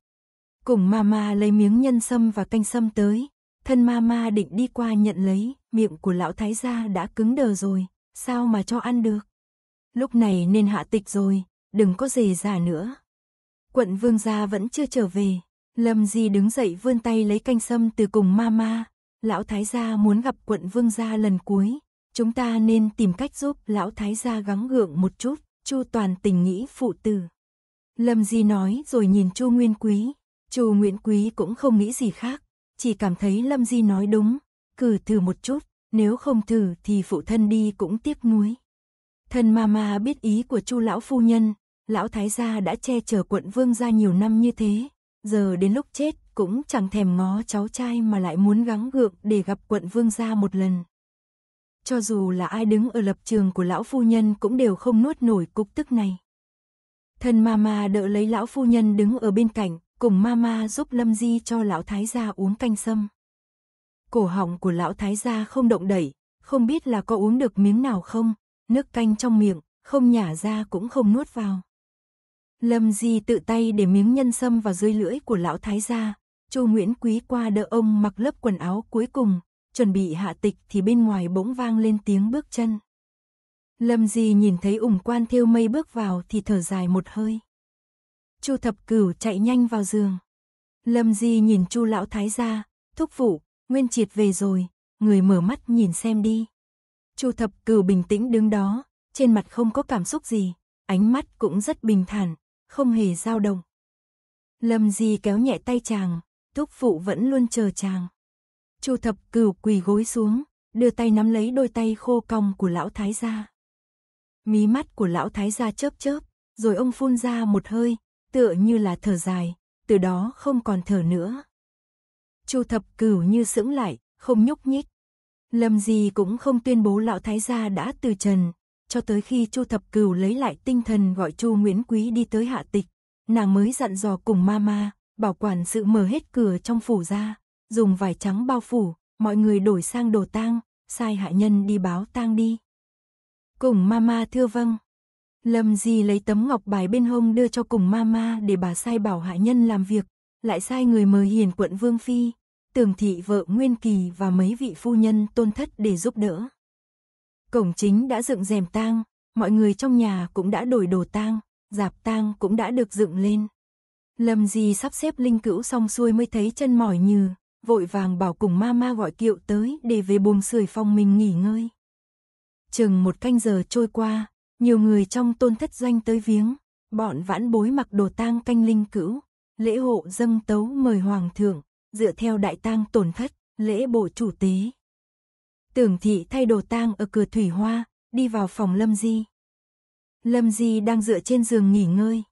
Cùng mama lấy miếng nhân sâm và canh sâm tới, thân mama định đi qua nhận lấy, miệng của lão thái gia đã cứng đờ rồi, sao mà cho ăn được. Lúc này nên hạ tịch rồi, đừng có dề già nữa. Quận vương gia vẫn chưa trở về, Lâm Di đứng dậy vươn tay lấy canh sâm từ cùng mama, lão thái gia muốn gặp quận vương gia lần cuối, chúng ta nên tìm cách giúp lão thái gia gắng gượng một chút, Chu Toàn tình nghĩ phụ tử. Lâm Di nói rồi nhìn Chu Nguyên Quý, Chu Nguyễn Quý cũng không nghĩ gì khác, chỉ cảm thấy Lâm Di nói đúng, cử thử một chút, nếu không thử thì phụ thân đi cũng tiếc nuối. Thân mama biết ý của Chu lão phu nhân, lão thái gia đã che chở quận vương gia nhiều năm như thế, giờ đến lúc chết cũng chẳng thèm ngó cháu trai mà lại muốn gắng gượng để gặp quận vương gia một lần. Cho dù là ai đứng ở lập trường của lão phu nhân cũng đều không nuốt nổi cục tức này. Thân mama đỡ lấy lão phu nhân đứng ở bên cạnh, cùng mama giúp Lâm Di cho lão thái gia uống canh sâm. Cổ họng của lão thái gia không động đẩy, không biết là có uống được miếng nào không, nước canh trong miệng, không nhả ra cũng không nuốt vào. Lâm Di tự tay để miếng nhân sâm vào dưới lưỡi của lão thái gia, Chu Nguyễn Quý qua đỡ ông mặc lớp quần áo cuối cùng, chuẩn bị hạ tịch thì bên ngoài bỗng vang lên tiếng bước chân. Lâm Di nhìn thấy ủng quan thiêu mây bước vào thì thở dài một hơi. Chu Thập Cửu chạy nhanh vào giường. Lâm Di nhìn Chu lão thái gia, thúc phụ, Nguyên Triệt về rồi, người mở mắt nhìn xem đi. Chu Thập Cửu bình tĩnh đứng đó, trên mặt không có cảm xúc gì, ánh mắt cũng rất bình thản, không hề dao động. Lâm Di kéo nhẹ tay chàng, thúc phụ vẫn luôn chờ chàng. Chu Thập Cửu quỳ gối xuống, đưa tay nắm lấy đôi tay khô cong của lão thái gia. Mí mắt của lão thái gia chớp chớp, rồi ông phun ra một hơi, tựa như là thở dài, từ đó không còn thở nữa. Chu thập cửu như sững lại, không nhúc nhích. Lâm gì cũng không tuyên bố lão thái gia đã từ trần, cho tới khi Chu thập cửu lấy lại tinh thần gọi Chu Nguyễn Quý đi tới hạ tịch, nàng mới dặn dò cùng mama, bảo quản sự mở hết cửa trong phủ ra, dùng vải trắng bao phủ, mọi người đổi sang đồ tang, sai hạ nhân đi báo tang đi. Cùng mama thưa vâng. Lâm Di lấy tấm ngọc bài bên hông đưa cho cùng mama để bà sai bảo hạ nhân làm việc, lại sai người mời hiền quận Vương Phi, tưởng thị vợ Nguyên Kỳ và mấy vị phu nhân tôn thất để giúp đỡ. Cổng chính đã dựng rèm tang, mọi người trong nhà cũng đã đổi đồ tang, giạp tang cũng đã được dựng lên. Lâm Di sắp xếp linh cữu xong xuôi mới thấy chân mỏi như, vội vàng bảo cùng mama gọi kiệu tới để về buồng sưởi phòng mình nghỉ ngơi. Chừng một canh giờ trôi qua, nhiều người trong tôn thất doanh tới viếng, bọn vãn bối mặc đồ tang canh linh cữu, lễ hộ dâng tấu mời hoàng thượng, dựa theo đại tang tổn thất, lễ bộ chủ tế. Tưởng thị thay đồ tang ở cửa thủy hoa, đi vào phòng Lâm Di. Lâm Di đang dựa trên giường nghỉ ngơi.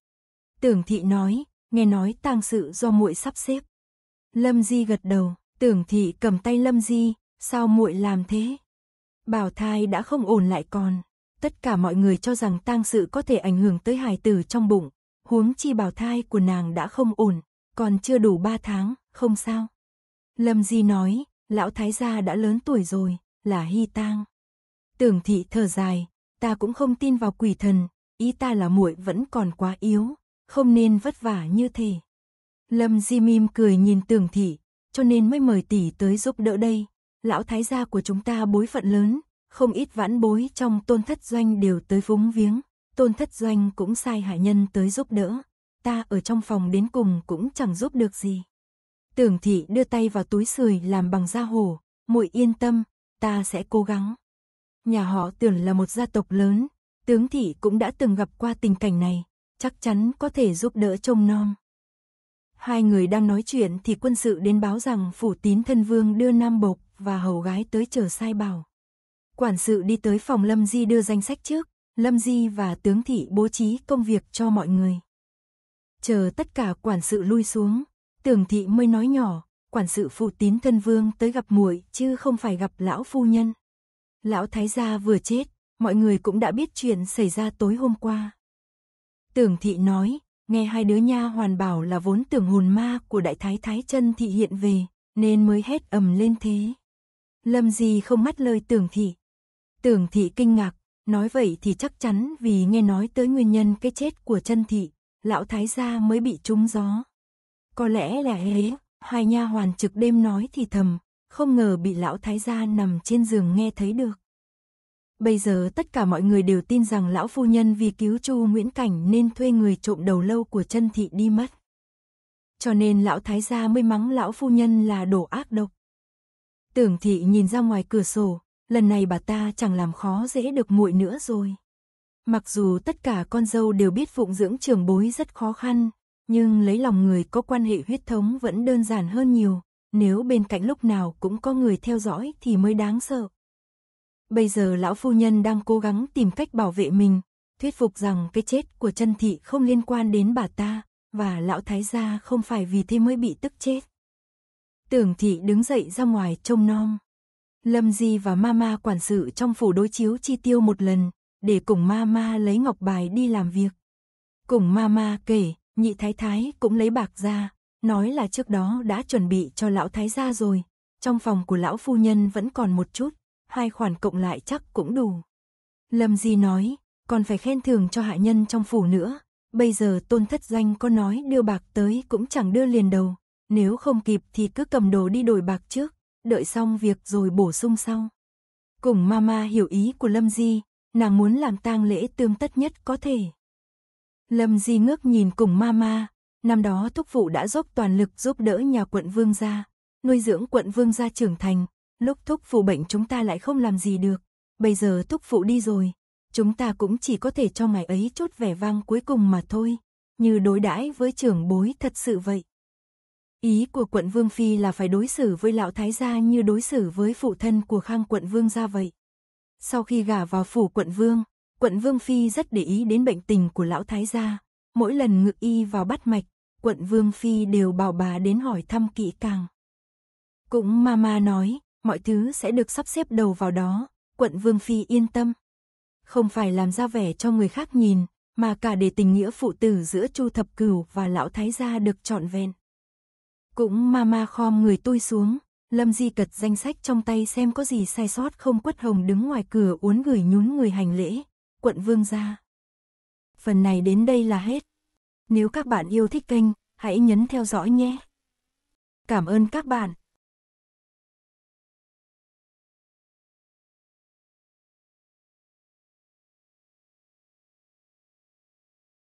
Tưởng thị nói, nghe nói tang sự do muội sắp xếp. Lâm Di gật đầu, tưởng thị cầm tay Lâm Di, sao muội làm thế? Bảo thai đã không ổn lại còn tất cả mọi người cho rằng tang sự có thể ảnh hưởng tới hài tử trong bụng, huống chi bào thai của nàng đã không ổn, còn chưa đủ 3 tháng, không sao. Lâm Di nói, lão thái gia đã lớn tuổi rồi, là hy tang. Tưởng thị thở dài, ta cũng không tin vào quỷ thần, ý ta là muội vẫn còn quá yếu, không nên vất vả như thế. Lâm Di mỉm cười nhìn Tưởng thị, cho nên mới mời tỷ tới giúp đỡ đây. Lão thái gia của chúng ta bối phận lớn, không ít vãn bối trong tôn thất doanh đều tới vúng viếng, tôn thất doanh cũng sai hạ nhân tới giúp đỡ, ta ở trong phòng đến cùng cũng chẳng giúp được gì. Tưởng thị đưa tay vào túi sười làm bằng da hổ, muội yên tâm, ta sẽ cố gắng. Nhà họ tưởng là một gia tộc lớn, tướng thị cũng đã từng gặp qua tình cảnh này, chắc chắn có thể giúp đỡ trông nom. Hai người đang nói chuyện thì quân sự đến báo rằng phủ tín thân vương đưa nam bộc và hầu gái tới chờ sai bảo. Quản sự đi tới phòng Lâm Di đưa danh sách trước, Lâm Di và tướng thị bố trí công việc cho mọi người. Chờ tất cả quản sự lui xuống, tưởng thị mới nói nhỏ, quản sự phụ tín thân vương tới gặp muội chứ không phải gặp lão phu nhân. Lão thái gia vừa chết, mọi người cũng đã biết chuyện xảy ra tối hôm qua. Tưởng thị nói, nghe hai đứa nha hoàn bảo là vốn tưởng hồn ma của đại thái thái chân thị hiện về, nên mới hết ầm lên thế. Lâm gì không mắt lời tưởng thị, Tưởng thị kinh ngạc, nói vậy thì chắc chắn vì nghe nói tới nguyên nhân cái chết của chân thị, lão thái gia mới bị trúng gió. Có lẽ là hế, hai nha hoàn trực đêm nói thì thầm, không ngờ bị lão thái gia nằm trên giường nghe thấy được. Bây giờ tất cả mọi người đều tin rằng lão phu nhân vì cứu Chu Nguyễn Cảnh nên thuê người trộm đầu lâu của chân thị đi mất. Cho nên lão thái gia mới mắng lão phu nhân là đồ ác độc. Tưởng thị nhìn ra ngoài cửa sổ, lần này bà ta chẳng làm khó dễ được muội nữa rồi. Mặc dù tất cả con dâu đều biết phụng dưỡng trưởng bối rất khó khăn, nhưng lấy lòng người có quan hệ huyết thống vẫn đơn giản hơn nhiều, nếu bên cạnh lúc nào cũng có người theo dõi thì mới đáng sợ. Bây giờ lão phu nhân đang cố gắng tìm cách bảo vệ mình, thuyết phục rằng cái chết của chân thị không liên quan đến bà ta, và lão thái gia không phải vì thế mới bị tức chết. Tưởng thị đứng dậy ra ngoài trông nom. Lâm Di và Mama quản sự trong phủ đối chiếu chi tiêu một lần, để cùng Mama lấy ngọc bài đi làm việc. Cùng Mama kể, nhị thái thái cũng lấy bạc ra, nói là trước đó đã chuẩn bị cho lão thái gia rồi, trong phòng của lão phu nhân vẫn còn một chút, hai khoản cộng lại chắc cũng đủ. Lâm Di nói, còn phải khen thưởng cho hạ nhân trong phủ nữa, bây giờ tôn thất danh có nói đưa bạc tới cũng chẳng đưa liền đầu, nếu không kịp thì cứ cầm đồ đi đổi bạc trước, đợi xong việc rồi bổ sung sau. Cùng mama hiểu ý của Lâm Di, nàng muốn làm tang lễ tương tất nhất có thể. Lâm Di ngước nhìn cùng mama, năm đó thúc phụ đã dốc toàn lực giúp đỡ nhà quận vương gia, nuôi dưỡng quận vương gia trưởng thành, lúc thúc phụ bệnh chúng ta lại không làm gì được, bây giờ thúc phụ đi rồi, chúng ta cũng chỉ có thể cho ngài ấy chút vẻ vang cuối cùng mà thôi, như đối đãi với trưởng bối thật sự vậy. Ý của quận Vương Phi là phải đối xử với lão thái gia như đối xử với phụ thân của khang quận Vương gia vậy. Sau khi gả vào phủ quận Vương, quận Vương Phi rất để ý đến bệnh tình của lão thái gia. Mỗi lần ngự y vào bắt mạch, quận Vương Phi đều bảo bà đến hỏi thăm kỹ càng. Cũng mama nói, mọi thứ sẽ được sắp xếp đầu vào đó, quận Vương Phi yên tâm. Không phải làm ra vẻ cho người khác nhìn, mà cả để tình nghĩa phụ tử giữa Chu Thập Cửu và Lão Thái Gia được trọn vẹn. Cũng mama khom người tôi xuống, Lâm Di cật danh sách trong tay xem có gì sai sót không quất hồng đứng ngoài cửa uốn gửi nhún người hành lễ, quận vương ra. Phần này đến đây là hết. Nếu các bạn yêu thích kênh, hãy nhấn theo dõi nhé. Cảm ơn các bạn.